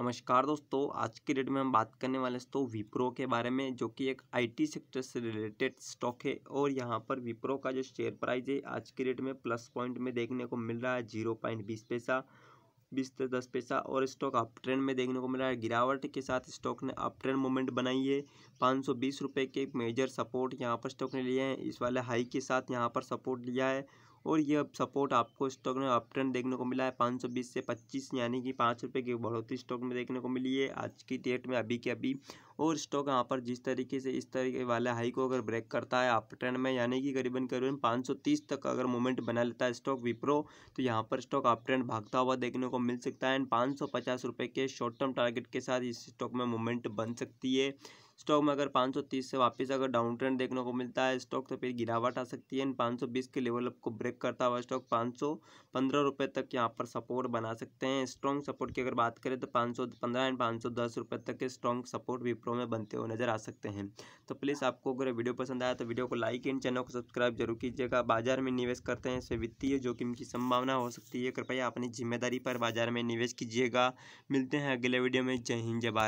नमस्कार दोस्तों आज की डेट में हम बात करने वाले दोस्तों विप्रो के बारे में जो कि एक आईटी सेक्टर से रिलेटेड स्टॉक है और यहाँ पर विप्रो का जो शेयर प्राइस है आज की डेट में प्लस पॉइंट में देखने को मिल रहा है जीरो पॉइंट बीस पैसा बीस से दस पैसा और स्टॉक अप ट्रेंड में देखने को मिला है गिरावट के साथ स्टॉक ने अप ट्रेंड मूवमेंट बनाई है पाँच सौ बीस रुपये के मेजर सपोर्ट यहाँ पर स्टॉक ने लिए हैं इस वाले हाई के साथ यहाँ पर सपोर्ट लिया है और यह सपोर्ट आपको स्टॉक में अप ट्रेंड देखने को मिला है पाँच सौ बीस से पच्चीस यानी कि पाँच रुपये की बढ़ोतरी स्टॉक में देखने को मिली है आज की डेट में अभी के अभी और स्टॉक यहाँ पर जिस तरीके से इस तरीके वाले हाई को अगर ब्रेक करता है अप ट्रेंड में यानी कि करीबन करीबन 530 तक अगर मूवमेंट बना लेता है स्टॉक विप्रो तो यहाँ पर स्टॉक अप ट्रेंड भागता हुआ देखने को मिल सकता है एंड पाँच सौ के शॉर्ट टर्म टारगेट के साथ इस स्टॉक में मूवमेंट बन सकती है स्टॉक में अगर 530 से वापस अगर डाउन ट्रेंड देखने को मिलता है स्टॉक तो फिर गिरावट आ सकती है एंड 520 के लेवल को ब्रेक करता हुआ स्टॉक पाँच सौ तक यहाँ पर सपोर्ट बना सकते हैं स्ट्रॉन्ग सपोर्ट की अगर बात करें तो पाँच सौ पंद्रह एंड पाँच सौ दस रुपये तक के स्ट्रॉन्ग सपोर्ट विप्रो में बनते हुए नजर आ सकते हैं तो प्लीज़ आपको अगर वीडियो पसंद आया तो वीडियो को लाइक एंड चैनल को सब्सक्राइब जरूर कीजिएगा बाजार में निवेश करते हैं इससे वित्तीय जोखिम की संभावना हो सकती है कृपया अपनी जिम्मेदारी पर बाजार में निवेश कीजिएगा मिलते हैं अगले वीडियो में जय हिंद जय भारत